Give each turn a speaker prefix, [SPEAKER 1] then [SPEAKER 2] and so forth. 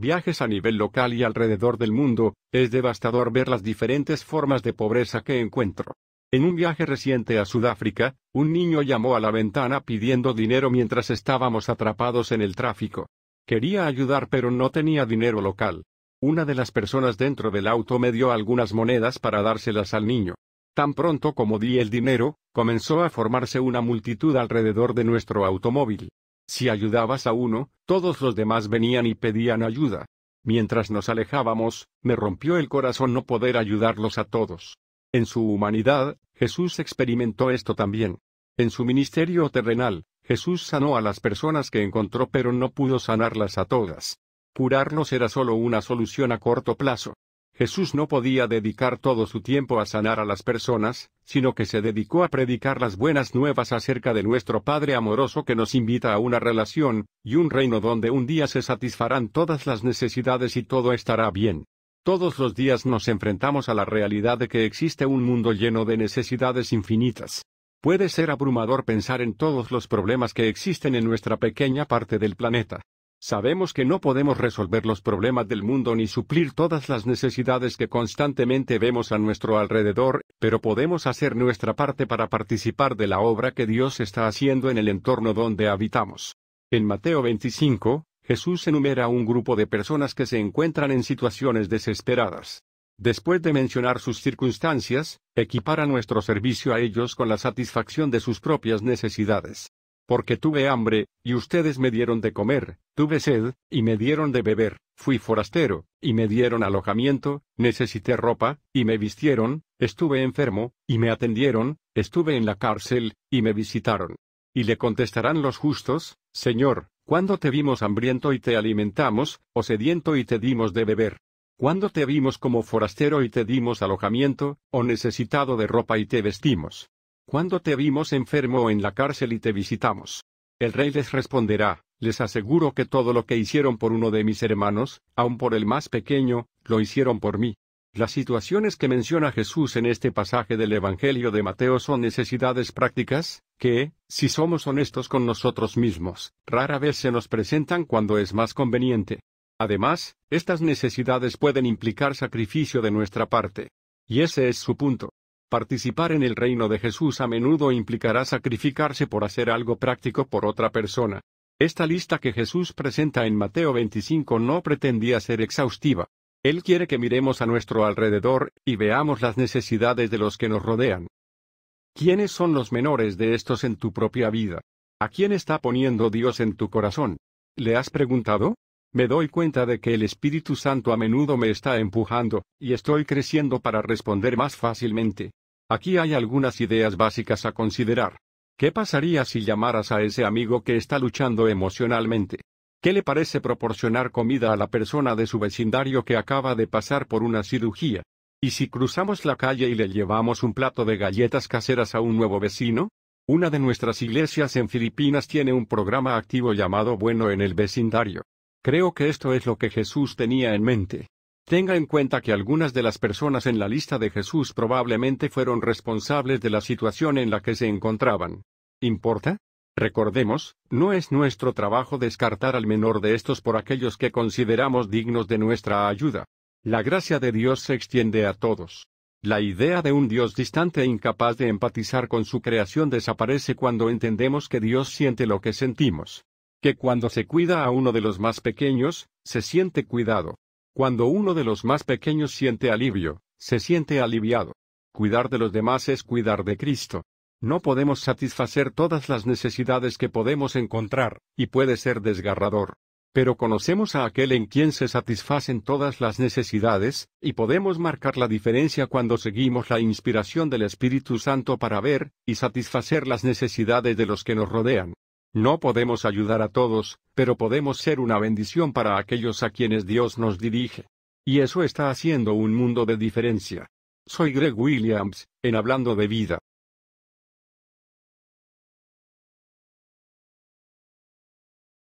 [SPEAKER 1] viajes a nivel local y alrededor del mundo, es devastador ver las diferentes formas de pobreza que encuentro. En un viaje reciente a Sudáfrica, un niño llamó a la ventana pidiendo dinero mientras estábamos atrapados en el tráfico. Quería ayudar pero no tenía dinero local. Una de las personas dentro del auto me dio algunas monedas para dárselas al niño. Tan pronto como di el dinero, comenzó a formarse una multitud alrededor de nuestro automóvil. Si ayudabas a uno, todos los demás venían y pedían ayuda. Mientras nos alejábamos, me rompió el corazón no poder ayudarlos a todos. En su humanidad, Jesús experimentó esto también. En su ministerio terrenal, Jesús sanó a las personas que encontró pero no pudo sanarlas a todas. Curarnos era solo una solución a corto plazo. Jesús no podía dedicar todo su tiempo a sanar a las personas, sino que se dedicó a predicar las buenas nuevas acerca de nuestro Padre amoroso que nos invita a una relación, y un reino donde un día se satisfarán todas las necesidades y todo estará bien. Todos los días nos enfrentamos a la realidad de que existe un mundo lleno de necesidades infinitas. Puede ser abrumador pensar en todos los problemas que existen en nuestra pequeña parte del planeta. Sabemos que no podemos resolver los problemas del mundo ni suplir todas las necesidades que constantemente vemos a nuestro alrededor, pero podemos hacer nuestra parte para participar de la obra que Dios está haciendo en el entorno donde habitamos. En Mateo 25, Jesús enumera a un grupo de personas que se encuentran en situaciones desesperadas. Después de mencionar sus circunstancias, equipara nuestro servicio a ellos con la satisfacción de sus propias necesidades porque tuve hambre, y ustedes me dieron de comer, tuve sed, y me dieron de beber, fui forastero, y me dieron alojamiento, necesité ropa, y me vistieron, estuve enfermo, y me atendieron, estuve en la cárcel, y me visitaron. Y le contestarán los justos, Señor, ¿cuándo te vimos hambriento y te alimentamos, o sediento y te dimos de beber? ¿Cuándo te vimos como forastero y te dimos alojamiento, o necesitado de ropa y te vestimos? Cuando te vimos enfermo en la cárcel y te visitamos? El rey les responderá, les aseguro que todo lo que hicieron por uno de mis hermanos, aun por el más pequeño, lo hicieron por mí. Las situaciones que menciona Jesús en este pasaje del Evangelio de Mateo son necesidades prácticas, que, si somos honestos con nosotros mismos, rara vez se nos presentan cuando es más conveniente. Además, estas necesidades pueden implicar sacrificio de nuestra parte. Y ese es su punto. Participar en el reino de Jesús a menudo implicará sacrificarse por hacer algo práctico por otra persona. Esta lista que Jesús presenta en Mateo 25 no pretendía ser exhaustiva. Él quiere que miremos a nuestro alrededor y veamos las necesidades de los que nos rodean. ¿Quiénes son los menores de estos en tu propia vida? ¿A quién está poniendo Dios en tu corazón? ¿Le has preguntado? Me doy cuenta de que el Espíritu Santo a menudo me está empujando, y estoy creciendo para responder más fácilmente. Aquí hay algunas ideas básicas a considerar. ¿Qué pasaría si llamaras a ese amigo que está luchando emocionalmente? ¿Qué le parece proporcionar comida a la persona de su vecindario que acaba de pasar por una cirugía? ¿Y si cruzamos la calle y le llevamos un plato de galletas caseras a un nuevo vecino? Una de nuestras iglesias en Filipinas tiene un programa activo llamado Bueno en el vecindario. Creo que esto es lo que Jesús tenía en mente. Tenga en cuenta que algunas de las personas en la lista de Jesús probablemente fueron responsables de la situación en la que se encontraban. ¿Importa? Recordemos, no es nuestro trabajo descartar al menor de estos por aquellos que consideramos dignos de nuestra ayuda. La gracia de Dios se extiende a todos. La idea de un Dios distante e incapaz de empatizar con su creación desaparece cuando entendemos que Dios siente lo que sentimos. Que cuando se cuida a uno de los más pequeños, se siente cuidado. Cuando uno de los más pequeños siente alivio, se siente aliviado. Cuidar de los demás es cuidar de Cristo. No podemos satisfacer todas las necesidades que podemos encontrar, y puede ser desgarrador. Pero conocemos a aquel en quien se satisfacen todas las necesidades, y podemos marcar la diferencia cuando seguimos la inspiración del Espíritu Santo para ver, y satisfacer las necesidades de los que nos rodean. No podemos ayudar a todos, pero podemos ser una bendición para aquellos a quienes Dios nos dirige. Y eso está haciendo un mundo de diferencia. Soy Greg Williams, en Hablando de Vida.